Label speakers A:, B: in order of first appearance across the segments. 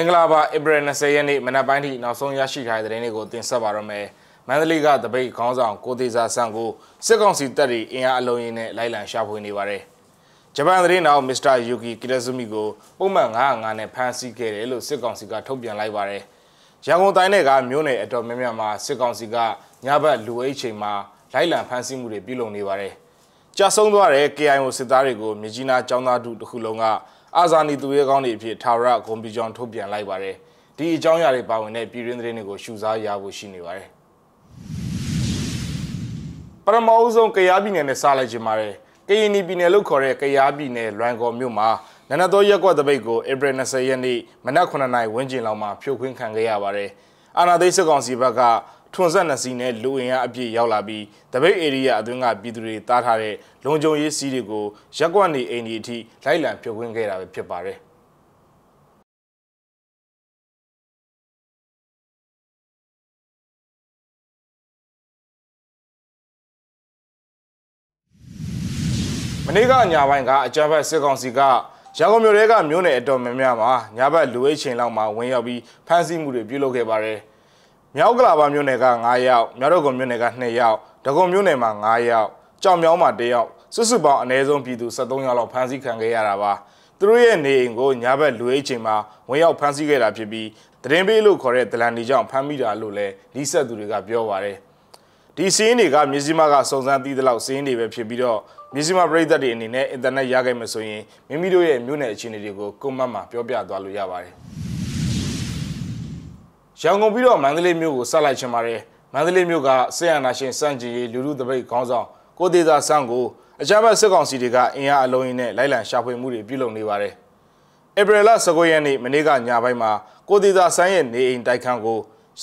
A: မင်္ဂလာပါဧပြီ20ရက်နေ့မနက်ပိုင်းထိနောက်ဆုံးရရှိထားတဲ့သတင်းတွေကိုတင်ဆက်ပါရမယ်။မန္တလေးကတပိတ်ခေါင်းဆောင်ကိုသေးစာဆန်ကိုစစ်ကောင်စီတပ်တွေအင်အားအလုံးရင်းနဲ့လိုက်လံရှာဖွေနေပါတယ်။ဂျပန်သတင်းတော်မစ္စတာယူကီကီရဇူမီကိုပုံမှန်905နဲ့ဖမ်းဆီးခဲ့တယ်လို့စစ်ကောင်စီကထုတ်ပြန်လိုက်ပါတယ်။ရန်ကုန်တိုင်းကမြို့နယ်အတော်များများမှာစစ်ကောင်စီကညဘက်လူအိတ်ချိန်မှာလိုက်လံဖမ်းဆီးမှုတွေပြုလုပ်နေပါတယ်။ကြာဆုံးသွားတဲ့ KIO စစ်သားတွေကိုမြကြီးနားចောင်းသားတူတစ်ခုလုံးကအာဇာနည်သူရဲကောင်းတွေအဖြစ်ထာဝရဂုဏ်ပြုကြောင်းထုတ်ပြန်လိုက်ပါတယ်။ဒီအကြောင်းအရာတွေပါဝင်တဲ့ပြည်တွင်းသတင်းတွေကိုရှုစားရဖို့ရှိနေပါတယ်။ပထမအဆုံးကရားပြည်နယ်နဲ့စလိုက်ခြင်းပါတယ်။ကရင်ပြည်နယ်လို့ခေါ်တဲ့ကရားပြည်နယ်လွမ်ကော်မြို့မှာနနသောရက်ကွက်တပိတ်ကိုဧပြီ20ရက်နေ့မနက်9:00နာရီဝန်းကျင်လောက်မှာဖြိုခွင်းခံခဲ့ရပါတယ်။အာနာသိစစ်ကောင်စီဘက်ကထွန်ဆက်နှစ်စီးနဲ့လူအင်အားအပြည့်ရောက်လာပြီးတပိတ်ဧရိယာအတွင်းကပြည်သူတွေတားထားတဲ့လုံခြုံရေးစီးတွေကိုရက်ကွက်နေအိမ်ဒီအထိလိုက်လံဖြိုခွင်းခဲ့တာပဲဖြစ်ပါတယ်မနေ့ကညပိုင်းကအကြမ်းဖက်စစ်ကောင်စီကရန်ကုန်မြို့ရဲကမြို့နယ်အတော်များများမှာညဘက်လူအိတ်ချိန်လောက်မှာဝင်ရောက်ပြီးဖမ်းဆီးမှုတွေပြုလုပ်ခဲ့ပါတယ်။မြောက်ကလာပါမြို့နယ်က9ယောက်မြောက်တော်ကုံမြို့နယ်က2ယောက်ဒဂုံမြို့နယ်မှာ9ယောက်ကြောင်မြောင်းမှာ1ယောက်စုစုပေါင်းအနည်းဆုံးပြည်သူ73ယောက်လောက်ဖမ်းဆီးခံခဲ့ရတာပါသူတို့ရဲ့နေအိမ်ကိုညာဘက်လူအိတ်ချိန်မှာဝင်ရောက်ဖမ်းဆီးခဲ့တာဖြစ်ပြီးတရင်ပေးလို့ခေါ်တဲ့ဒလန်ဒီကြောင့်ဖမ်းမိတာလို့လည်းလီးဆက်သူတွေကပြောပါတယ်ဒီစီးရင်တွေကမြစီမကစုံစမ်းသိသလောက်စီးရင်တွေပဲဖြစ်ပြီးတော့မြစီမပရိသတ်တွေအနေနဲ့အင်တာနက်ရခဲ့မှဆိုရင်မိမိတို့ရဲ့မြို့နယ်အခြေအနေတွေကိုကွန်မန့်မှာပြောပြသွားလို့ရပါတယ်ရန်ကုန်ပြီးတော့မန္တလေးမြို့ကိုဆက်လိုက်ချင်ပါတယ်မန္တလေးမြို့ကစစ်အာဏာရှင်စန့်ကျင်ရေးလူလူတပိတ်ခေါင်းဆောင်ကိုသေးသာဆန်းကိုအကြမ်းဖက်စစ်ကောင်စီတွေကအင်အားအလုံးရင်းနဲ့လိုက်လံရှာဖွေမှုတွေပြုလုပ်နေပါတယ်ဧပြီလ19ရက်နေ့မနေ့ကညပိုင်းမှာကိုသေးသာဆန်းရဲ့နေအိမ်တိုက်ခန်းကို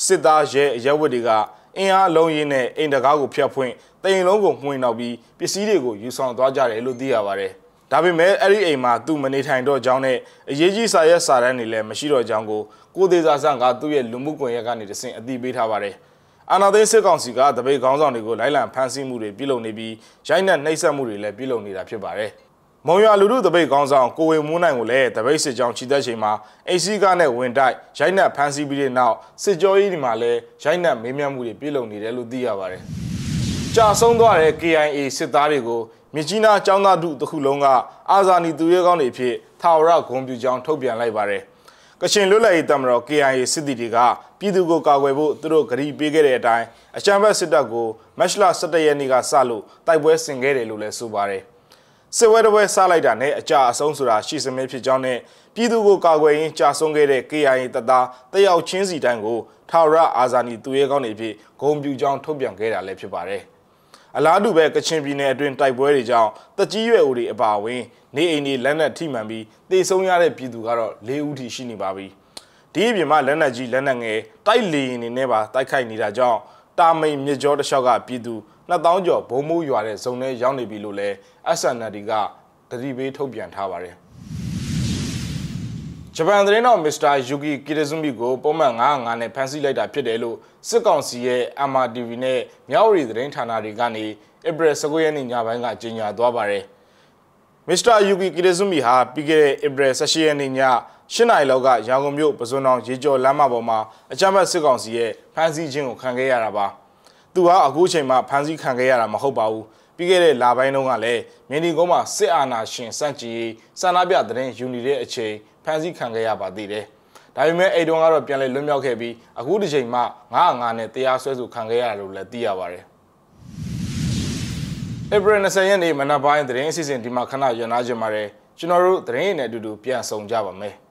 A: စစ်သားရဲအရဲဝတ်တွေကအင်အားအလုံးရင်းနဲ့အိမ်တကားကိုဖျက်ဖွင့်တိမ်လုံးကိုမှွင့်နောက်ပြီးပစ္စည်းတွေကိုယူဆောင်သွားကြတယ်လို့သိရပါတယ်။ဒါပေမဲ့အဲ့ဒီအိမ်မှာသူမနေထိုင်တော့ကြောင်းနဲ့အရေးကြီးစာရက်စာတမ်းတွေလည်းမရှိတော့ကြောင်းကိုကိုသေးစားဆန်ကသူ့ရဲ့လူမှုကွန်ရက်ကနေတဆင့်အသိပေးထားပါတယ်။အာနာသိန်းစစ်ကောင်စီကတပိတ်ခေါင်းဆောင်တွေကိုလိုက်လံဖမ်းဆီးမှုတွေပြုလုပ်နေပြီးရိုက်နှက်နှိပ်စက်မှုတွေလည်းပြုလုပ်နေတာဖြစ်ပါတယ်။မုံရွာလူလူတပိတ်ခေါင်းဆောင်ကိုဝင်မိုးနိုင်ကိုလည်းတပိတ်စစ်ကြောင်းချီတက်ချိန်မှာအိစီကနဲ့ဝင်တိုက်ရိုက်နှက်ဖမ်းဆီးပြီးတဲ့နောက်စစ်ကြောရေးဒီမှာလည်းရိုက်နှက်မေးမြန်းမှုတွေပြုလုပ်နေတယ်လို့သိရပါတယ်။ကြာဆုံးသွားတဲ့ KIA စစ်သားတွေကိုမြကြီးနားចောင်းသားတို့တစ်ခုလုံးကအာဇာနည်သူရဲကောင်းတွေဖြစ်ထာဝရဂုဏ်ပြုကြောင်းထုတ်ပြန်လိုက်ပါတယ်။ကချင်လွတ်လပ်ရေးတပ်မတော် KIA စစ်သည်တွေကပြည်သူကိုကာကွယ်ဖို့သူတို့ဂရီပေးခဲ့တဲ့အတိုင်းအချမ်းဘတ်စစ်တပ်ကိုမတ်လ17ရက်နေ့ကစလို့တိုက်ပွဲဆင်ခဲ့တယ်လို့လည်းဆိုပါတယ်။စစ်ဝဲတပွဲစလိုက်တာနဲ့အကြအဆုံးဆိုတာရှိစမဲဖြစ်ကြောင်းနဲ့ပြည်သူကိုကာကွယ်ရင်းကြာဆုံးခဲ့တဲ့ KIA တပ်သားတယောက်ချင်းစီတိုင်းကိုထာဝရအာဇာနည်သူရဲကောင်းတွေဖြစ်ဂုဏ်ပြုကြောင်းထုတ်ပြန်ခဲ့တာလည်းဖြစ်ပါတယ်။အလားတူပဲကချင်ပြည်နယ်အတွင်းတိုက်ပွဲတွေကြောင့်တကြီးရွယ်အိုတွေအပါအဝင် နေအိမ်တွေလက်နက်ထိမှန်ပြီးတေဆုံးရတဲ့ပြည်သူကတော့၄ဦးထိရှိနေပါပြီဒီအပြင်မှာလက်နက်ကြီးလက်နက်ငယ်တိုက်လေရင်တွေနဲ့ပါတိုက်ခိုက်နေတာကြောင့်တာမိန်မြစ်ကြောတစ်လျှောက်ကပြည်သူ2000ကျော်ဘုံမိုးရွာတဲ့ဇုံထဲရောက်နေပြီလို့လဲ SND ကတတိပေးထုတ်ပြန်ထားပါတယ်ဂျပန်သတင်းတော်မစ္စတာယူကီကီရဇူမီကိုပုံမှန်9-9နဲ့ဖမ်းဆီးလိုက်တာဖြစ်တယ်လို့စစ်ကောင်စီရဲ့ MRTV နဲ့မြောက်ရီသတင်းဌာနတွေကနေဧပြီ19ရက်နေ့ညပိုင်းကကြေညာသွားပါတယ်။မစ္စတာယူကီကီရဇူမီဟာပြီးခဲ့တဲ့ဧပြီ18ရက်နေ့ည၈နာရီလောက်ကရန်ကုန်မြို့ပစွန်တော်ရေကျော်လမ်းမပေါ်မှာအကြမ်းဖက်စစ်ကောင်စီရဲ့ဖမ်းဆီးခြင်းကိုခံခဲ့ရတာပါ။သူဟာအခုချိန်မှာဖမ်းဆီးခံခဲ့ရတာမဟုတ်ပါဘူး။ပြီးခဲ့တဲ့လပိုင်းတုန်းကလည်းမြင်းဒီကုန်းမှာစစ်အာဏာရှင်စန့်ကျင်ဆန္ဒပြသတင်းယူနေတဲ့အချိန်ဖမ်းဆီးခံခဲ့ရပါသေးတယ်။ဒါပေမဲ့အဲ့တုန်းကတော့ပြန်လည်လွတ်မြောက်ခဲ့ပြီးအခုဒီချိန်မှ9-9နဲ့တရားစွဲဆိုခံခဲ့ရတယ်လို့လည်းသိရပါတယ်။ April 20ရက်နေ့မနက်ပိုင်းသတင်းအစီအစဉ်ဒီမှာခဏရနာကြပါတယ်။ကျွန်တော်တို့သတင်းရည်နဲ့အတူတူပြန်ဆောင်ကြပါမယ်။